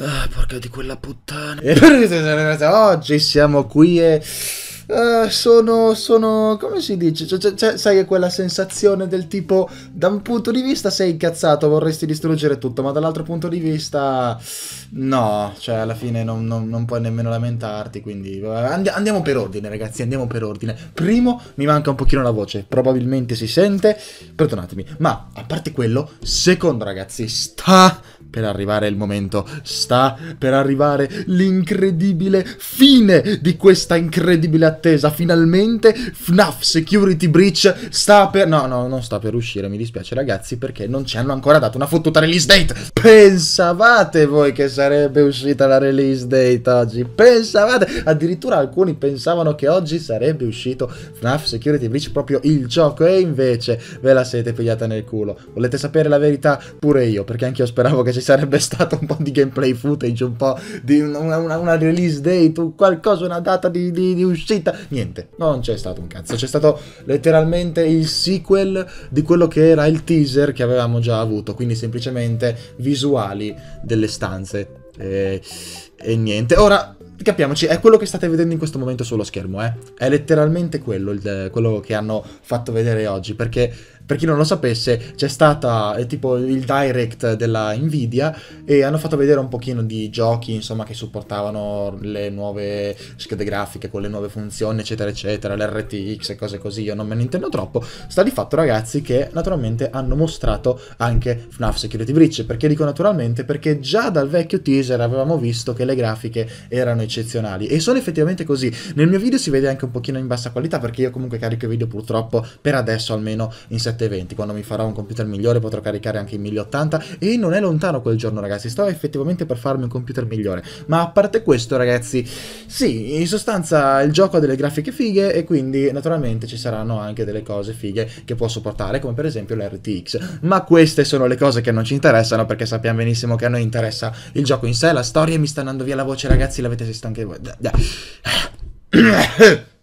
Ah, porca di quella puttana. E oggi siamo qui e... Uh, sono, sono, come si dice? Cioè, cioè, cioè sai quella sensazione del tipo, da un punto di vista sei incazzato, vorresti distruggere tutto, ma dall'altro punto di vista no, cioè alla fine non, non, non puoi nemmeno lamentarti, quindi eh, And andiamo per ordine ragazzi, andiamo per ordine. Primo, mi manca un pochino la voce, probabilmente si sente, perdonatemi, ma a parte quello, secondo ragazzi, sta per arrivare il momento, sta per arrivare l'incredibile fine di questa incredibile attesa. Finalmente FNAF Security Breach sta per... No, no, non sta per uscire, mi dispiace ragazzi, perché non ci hanno ancora dato una fottuta release date. Pensavate voi che sarebbe uscita la release date oggi? Pensavate? Addirittura alcuni pensavano che oggi sarebbe uscito FNAF Security Breach proprio il gioco e invece ve la siete pigliata nel culo. Volete sapere la verità? Pure io, perché anche io speravo che ci sarebbe stato un po' di gameplay footage, un po' di una, una, una release date, un qualcosa, una data di, di, di uscita. Niente, non c'è stato un cazzo. C'è stato letteralmente il sequel di quello che era il teaser che avevamo già avuto, quindi semplicemente visuali delle stanze. E, e niente. Ora, capiamoci, è quello che state vedendo in questo momento sullo schermo, eh? È letteralmente quello, il, quello che hanno fatto vedere oggi, perché per chi non lo sapesse, c'è stata eh, tipo il direct della Nvidia e hanno fatto vedere un pochino di giochi, insomma, che supportavano le nuove schede grafiche con le nuove funzioni, eccetera, eccetera, l'RTX e cose così. Io non me ne intendo troppo. Sta di fatto, ragazzi, che naturalmente hanno mostrato anche FNAF Security Breach. Perché dico naturalmente? Perché già dal vecchio teaser avevamo visto che le grafiche erano eccezionali e sono effettivamente così. Nel mio video si vede anche un pochino in bassa qualità perché io comunque carico i video purtroppo per adesso almeno in 7 720, quando mi farò un computer migliore potrò caricare anche i 1080 e non è lontano quel giorno ragazzi, sto effettivamente per farmi un computer migliore, ma a parte questo ragazzi, sì, in sostanza il gioco ha delle grafiche fighe e quindi naturalmente ci saranno anche delle cose fighe che può sopportare, come per esempio l'RTX, ma queste sono le cose che non ci interessano perché sappiamo benissimo che a noi interessa il gioco in sé, la storia mi sta andando via la voce ragazzi, l'avete sentito anche voi.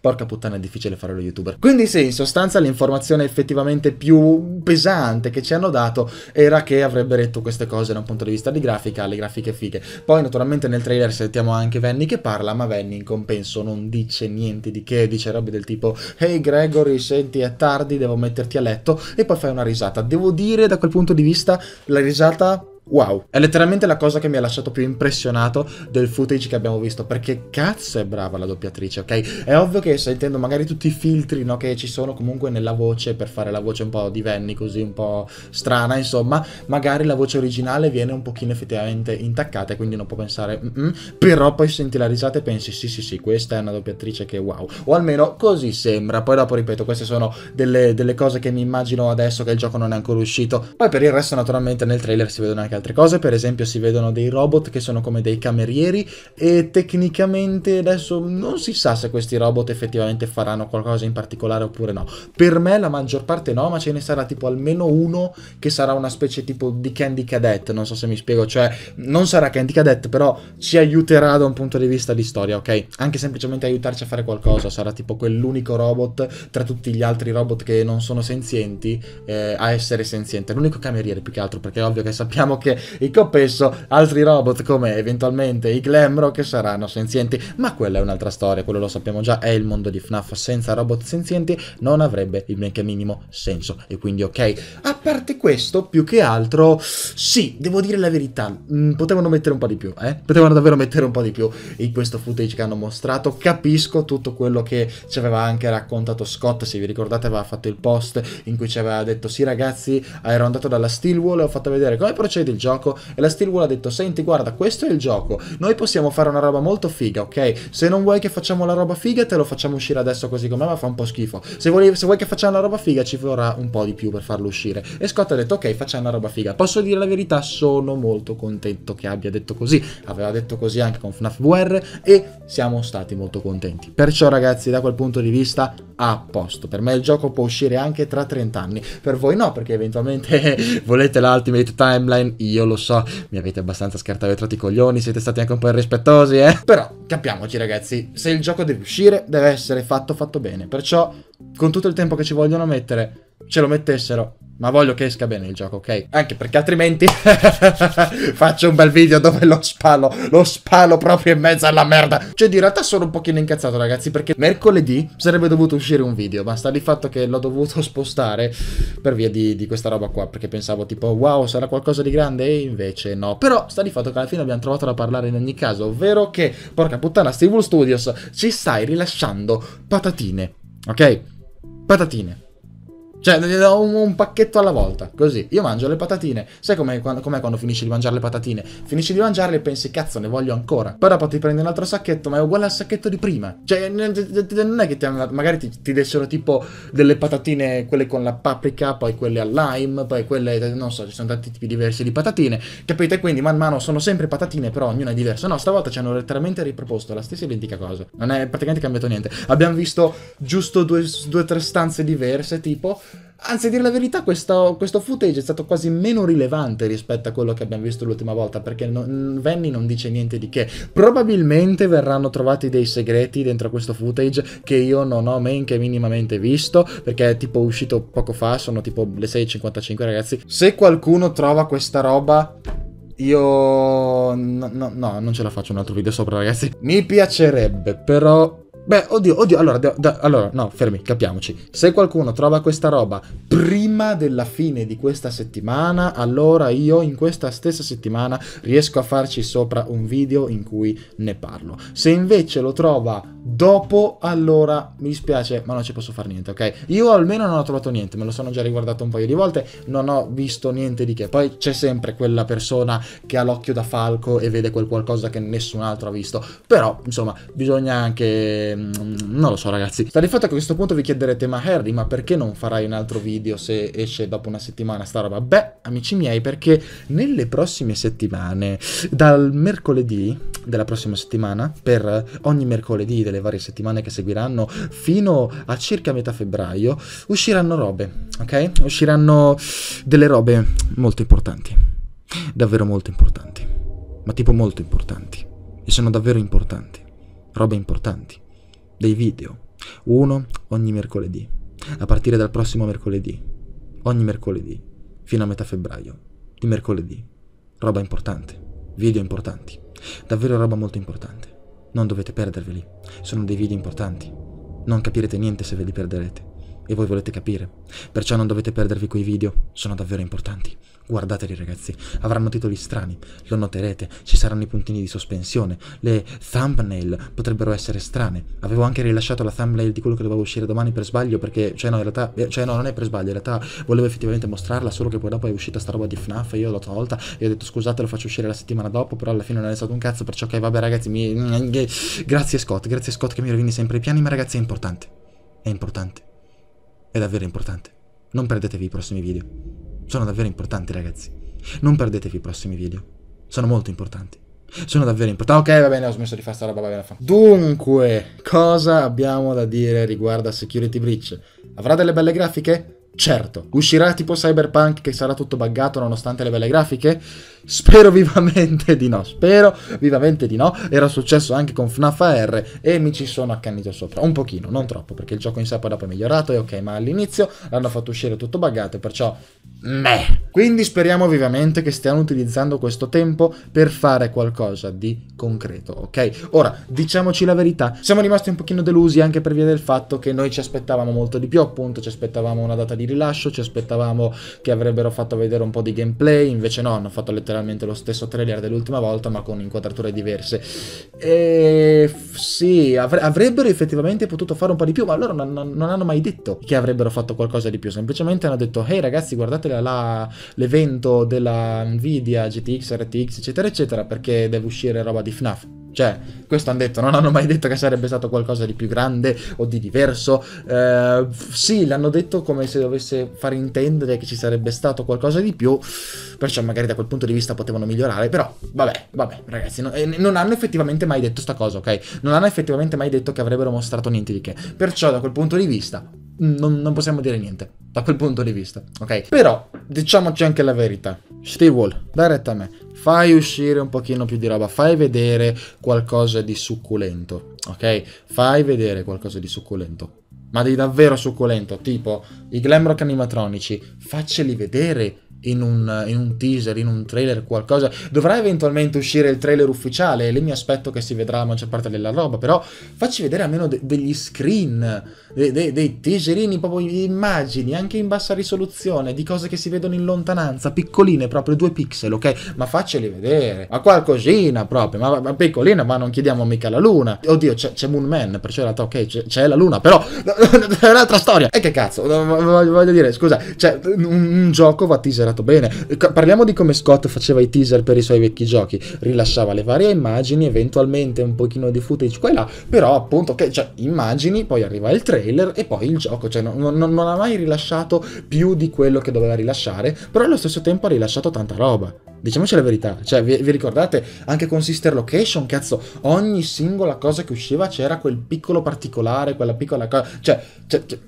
Porca puttana, è difficile fare lo youtuber. Quindi sì, in sostanza l'informazione effettivamente più pesante che ci hanno dato era che avrebbe detto queste cose da un punto di vista di grafica, le grafiche fighe. Poi naturalmente nel trailer sentiamo anche Venny che parla, ma Venny in compenso non dice niente di che, dice robe del tipo Hey Gregory, senti è tardi, devo metterti a letto e poi fai una risata. Devo dire da quel punto di vista la risata Wow, è letteralmente la cosa che mi ha lasciato più impressionato del footage che abbiamo visto, perché cazzo è brava la doppiatrice, ok? È ovvio che sentendo magari tutti i filtri no, che ci sono comunque nella voce per fare la voce un po' di Venny, così, un po' strana, insomma, magari la voce originale viene un pochino effettivamente intaccata e quindi non può pensare, mm -mm", però poi senti la risata e pensi sì sì sì, questa è una doppiatrice che wow, o almeno così sembra, poi dopo ripeto, queste sono delle, delle cose che mi immagino adesso che il gioco non è ancora uscito, poi per il resto naturalmente nel trailer si vedono anche altre cose, per esempio si vedono dei robot che sono come dei camerieri e tecnicamente adesso non si sa se questi robot effettivamente faranno qualcosa in particolare oppure no. Per me la maggior parte no, ma ce ne sarà tipo almeno uno che sarà una specie tipo di Candy Cadet, non so se mi spiego, cioè non sarà Candy Cadet, però ci aiuterà da un punto di vista di storia, ok? Anche semplicemente aiutarci a fare qualcosa, sarà tipo quell'unico robot tra tutti gli altri robot che non sono senzienti eh, a essere senziente, l'unico cameriere più che altro, perché è ovvio che sappiamo che anche il compenso altri robot come eventualmente i Glamrock saranno senzienti, ma quella è un'altra storia, quello lo sappiamo già, è il mondo di FNAF, senza robot senzienti non avrebbe il benché minimo senso, e quindi ok. A parte questo, più che altro, sì, devo dire la verità, mh, mm, potevano mettere un po' di più, eh? potevano davvero mettere un po' di più in questo footage che hanno mostrato, capisco tutto quello che ci aveva anche raccontato Scott, se vi ricordate aveva fatto il post in cui ci aveva detto sì ragazzi, ero andato dalla Steelwall e ho fatto vedere come procede il gioco e la Steelwall ha detto senti guarda questo è il gioco, noi possiamo fare una roba molto figa, ok? Se non vuoi che facciamo la roba figa te lo facciamo uscire adesso così com'è ma fa un po' schifo. Se vuoi, se vuoi che facciamo la roba figa ci vorrà un po' di più per farlo uscire. E Scott ha detto ok facciamo una roba figa. Posso dire la verità, sono molto contento che abbia detto così, aveva detto così anche con FNAF VR e siamo stati molto contenti. Perciò ragazzi da quel punto di vista a posto. Per me il gioco può uscire anche tra 30 anni. Per voi no, perché eventualmente volete l'Ultimate Timeline. Io lo so, mi avete abbastanza scartavetrato i coglioni, siete stati anche un po' irrispettosi, eh. Però capiamoci ragazzi, se il gioco deve uscire, deve essere fatto fatto bene. Perciò, con tutto il tempo che ci vogliono mettere, ce lo mettessero ma voglio che esca bene il gioco, ok? Anche perché altrimenti faccio un bel video dove lo spalo, lo spalo proprio in mezzo alla merda. Cioè, in realtà sono un pochino incazzato, ragazzi, perché mercoledì sarebbe dovuto uscire un video, ma sta di fatto che l'ho dovuto spostare per via di, di, questa roba qua, perché pensavo tipo, wow, sarà qualcosa di grande? E invece no. Però sta di fatto che alla fine abbiamo trovato da parlare in ogni caso, ovvero che, porca puttana, Steve Studios ci stai rilasciando patatine, ok? Patatine. Cioè, un, un pacchetto alla volta, così. Io mangio le patatine. Sai com'è quando, com quando, finisci di mangiare le patatine? Finisci di mangiarle e pensi, cazzo, ne voglio ancora. Poi dopo ti prendi un altro sacchetto, ma è uguale al sacchetto di prima. Cioè, non è che ti, magari ti, ti dessero tipo delle patatine, quelle con la paprika, poi quelle al lime, poi quelle, non so, ci sono tanti tipi diversi di patatine. Capite? Quindi man mano sono sempre patatine, però ognuna è diversa. No, stavolta ci hanno letteralmente riproposto la stessa identica cosa. Non è praticamente cambiato niente. Abbiamo visto giusto due o tre stanze diverse, tipo Anzi, a dire la verità, questo, questo, footage è stato quasi meno rilevante rispetto a quello che abbiamo visto l'ultima volta, perché non, Venny non dice niente di che. Probabilmente verranno trovati dei segreti dentro questo footage che io non ho neanche minimamente visto, perché è tipo uscito poco fa, sono tipo le 6.55 ragazzi. Se qualcuno trova questa roba... Io no, no, no, non ce la faccio un altro video sopra ragazzi Mi piacerebbe però Beh, oddio, oddio, allora, da, da, allora, no, fermi, capiamoci. Se qualcuno trova questa roba prima della fine di questa settimana, allora io in questa stessa settimana riesco a farci sopra un video in cui ne parlo. Se invece lo trova dopo, allora mi dispiace, ma non ci posso fare niente, ok? Io almeno non ho trovato niente, me lo sono già riguardato un paio di volte, non ho visto niente di che. Poi c'è sempre quella persona che ha l'occhio da falco e vede quel qualcosa che nessun altro ha visto. Però, insomma, bisogna anche Mm, non lo so ragazzi. Sta di fatto che a questo punto vi chiederete ma Harry ma perché non farai un altro video se esce dopo una settimana sta roba? Beh amici miei perché nelle prossime settimane dal mercoledì della prossima settimana per ogni mercoledì delle varie settimane che seguiranno fino a circa metà febbraio usciranno robe ok? Usciranno delle robe molto importanti davvero molto importanti ma tipo molto importanti e sono davvero importanti robe importanti dei video, uno ogni mercoledì, a partire dal prossimo mercoledì, ogni mercoledì, fino a metà febbraio, di mercoledì. Roba importante, video importanti, davvero roba molto importante. Non dovete perderveli, sono dei video importanti. Non capirete niente se ve li perderete, e voi volete capire, perciò non dovete perdervi quei video, sono davvero importanti. Guardateli ragazzi, avranno titoli strani, lo noterete, ci saranno i puntini di sospensione, le thumbnail potrebbero essere strane. Avevo anche rilasciato la thumbnail di quello che doveva uscire domani per sbaglio perché, cioè no, in realtà, eh, cioè no, non è per sbaglio, in realtà volevo effettivamente mostrarla, solo che poi dopo è uscita sta roba di FNAF e io l'ho tolta e ho detto scusate lo faccio uscire la settimana dopo, però alla fine non è stato un cazzo, perciò ok, vabbè ragazzi, mi... grazie Scott, grazie Scott che mi rovini sempre i piani, ma ragazzi è importante, è importante, è davvero importante. Non perdetevi i prossimi video. Sono davvero importanti ragazzi. Non perdetevi i prossimi video. Sono molto importanti. Sono davvero importanti. Ok, va bene, ho smesso di fare sta roba, va bene. Dunque, cosa abbiamo da dire riguardo a Security Breach? Avrà delle belle grafiche? Certo, uscirà tipo Cyberpunk che sarà tutto buggato nonostante le belle grafiche? Spero vivamente di no, spero vivamente di no. Era successo anche con FNAF AR e mi ci sono accanito sopra, un pochino, non troppo, perché il gioco in sé poi dopo è migliorato e ok, ma all'inizio l'hanno fatto uscire tutto buggato e perciò meh. Quindi speriamo vivamente che stiano utilizzando questo tempo per fare qualcosa di concreto, ok? Ora, diciamoci la verità, siamo rimasti un pochino delusi anche per via del fatto che noi ci aspettavamo molto di più, appunto, ci aspettavamo una data di rilascio, ci aspettavamo che avrebbero fatto vedere un po' di gameplay, invece no, hanno fatto letteralmente lo stesso trailer dell'ultima volta, ma con inquadrature diverse. E sì, avre avrebbero effettivamente potuto fare un po' di più, ma loro non, non, hanno mai detto che avrebbero fatto qualcosa di più, semplicemente hanno detto "Ehi hey, ragazzi, guardate l'evento della Nvidia GTX RTX, eccetera eccetera, perché deve uscire roba di di FNAF. Cioè, questo hanno detto, non hanno mai detto che sarebbe stato qualcosa di più grande o di diverso. Eh, sì, l'hanno detto come se dovesse far intendere che ci sarebbe stato qualcosa di più, perciò magari da quel punto di vista potevano migliorare, però vabbè, vabbè, ragazzi, no, eh, non hanno effettivamente mai detto sta cosa, ok? Non hanno effettivamente mai detto che avrebbero mostrato niente di che. Perciò da quel punto di vista, non, non, possiamo dire niente da quel punto di vista, ok? Però diciamoci anche la verità. Steve Wall, dai retta a me, fai uscire un pochino più di roba, fai vedere qualcosa di succulento, ok? Fai vedere qualcosa di succulento, ma di davvero succulento, tipo i glam rock animatronici, facceli vedere in un, in un, teaser, in un trailer, qualcosa. Dovrà eventualmente uscire il trailer ufficiale e lì mi aspetto che si vedrà la maggior parte della roba, però facci vedere almeno de- degli screen, de- de- dei teaserini, proprio immagini, anche in bassa risoluzione, di cose che si vedono in lontananza, piccoline, proprio due pixel, ok? Ma facceli vedere, ma qualcosina proprio, ma, ma piccolina, ma non chiediamo mica la luna. Oddio, c'è, c'è Moon Man, perciò in realtà ok, c'è, c'è la luna, però è un'altra storia. E che cazzo, voglio dire, scusa, cioè un, un gioco va teaserato girato bene. Parliamo di come Scott faceva i teaser per i suoi vecchi giochi. Rilasciava le varie immagini, eventualmente un pochino di footage qua e là, però appunto che, cioè, immagini, poi arriva il trailer e poi il gioco. Cioè, non, non, non ha mai rilasciato più di quello che doveva rilasciare, però allo stesso tempo ha rilasciato tanta roba. Diciamoci la verità, cioè vi, vi, ricordate anche con Sister Location, cazzo, ogni singola cosa che usciva c'era quel piccolo particolare, quella piccola cosa, cioè, cioè, cioè...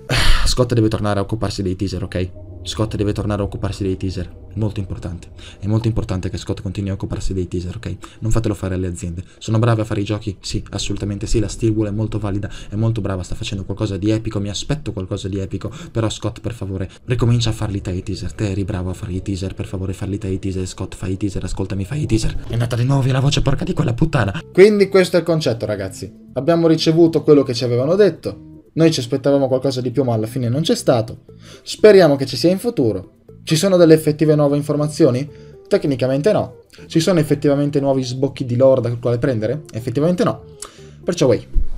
Scott deve tornare a occuparsi dei teaser, ok? Scott deve tornare a occuparsi dei teaser. Molto importante. È molto importante che Scott continui a occuparsi dei teaser, ok? Non fatelo fare alle aziende. Sono brave a fare i giochi? Sì, assolutamente sì. La Steelwall è molto valida, è molto brava, sta facendo qualcosa di epico. Mi aspetto qualcosa di epico. Però Scott, per favore, ricomincia a farli te i teaser. Te eri bravo a fare i teaser, per favore, farli te i teaser. Scott, fai i teaser, ascoltami, fai i teaser. È andata di nuovo via la voce porca di quella puttana. Quindi questo è il concetto, ragazzi. Abbiamo ricevuto quello che ci avevano detto noi ci aspettavamo qualcosa di più ma alla fine non c'è stato. Speriamo che ci sia in futuro. Ci sono delle effettive nuove informazioni? Tecnicamente no. Ci sono effettivamente nuovi sbocchi di lore da quale prendere? Effettivamente no. Perciò, way.